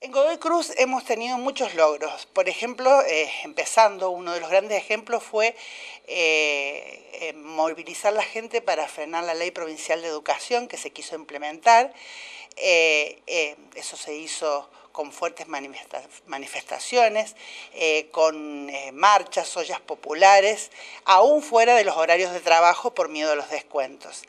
En Godoy Cruz hemos tenido muchos logros. Por ejemplo, eh, empezando, uno de los grandes ejemplos fue eh, eh, movilizar la gente para frenar la ley provincial de educación que se quiso implementar. eso se hizo con fuertes manifestaciones, eh, con eh, marchas, ollas populares, aún fuera de los horarios de trabajo por miedo a los descuentos.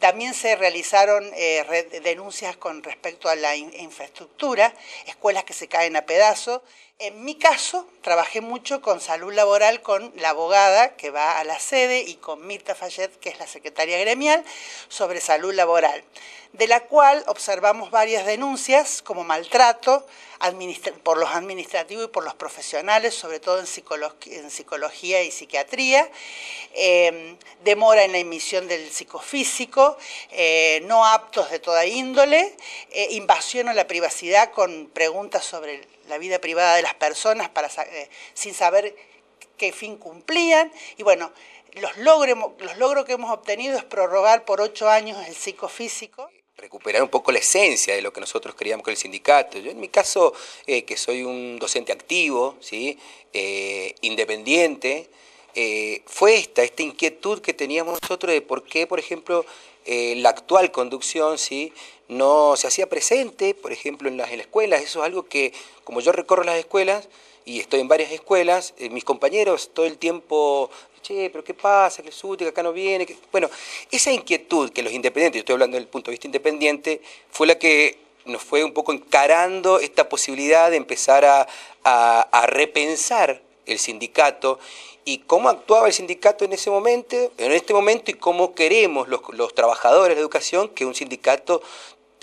También se realizaron eh, denuncias con respecto a la infraestructura, escuelas que se caen a pedazo. En mi caso, trabajé mucho con salud laboral, con la abogada que va a la sede y con Mirta Fayet, que es la secretaria gremial, sobre salud laboral, de la cual observamos varias denuncias como maltrato, por los administrativos y por los profesionales, sobre todo en, psicología y psiquiatría, em, demora en la emisión del psicofísico, eh, no aptos de toda índole, eh, invasión a la privacidad con preguntas sobre la vida privada de las personas eh, sin saber qué fin cumplían y bueno, los logros que hemos obtenido es prorrogar por ocho años el psicofísico recuperar un poco la esencia de lo que nosotros queríamos con el sindicato. Yo en mi caso, eh, que soy un docente activo, ¿sí? Eh, independiente, eh, fue esta, esta inquietud que teníamos nosotros de por qué, por ejemplo, la actual conducción ¿sí? no se hacía presente, por ejemplo, en las, en las escuelas. Eso es algo que, como yo recorro las escuelas, y estoy en varias escuelas, eh, mis compañeros todo el tiempo, che, pero ¿qué pasa? Que es acá no viene. Bueno, esa inquietud que los independientes, yo estoy hablando del punto de vista independiente, fue la que nos fue un poco encarando esta posibilidad de empezar a, repensar el sindicato y cómo actuaba el sindicato en ese momento, en este momento y cómo queremos los, los trabajadores de educación que un sindicato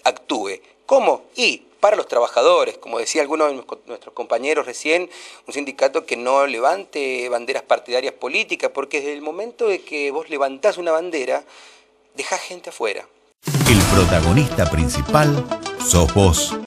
actúe. ¿Cómo? Y para los trabajadores. Como decía alguno de nuestros compañeros recién, un sindicato que no levante banderas partidarias políticas, porque desde el momento de que vos levantás una bandera, dejás gente afuera. El protagonista principal sos vos.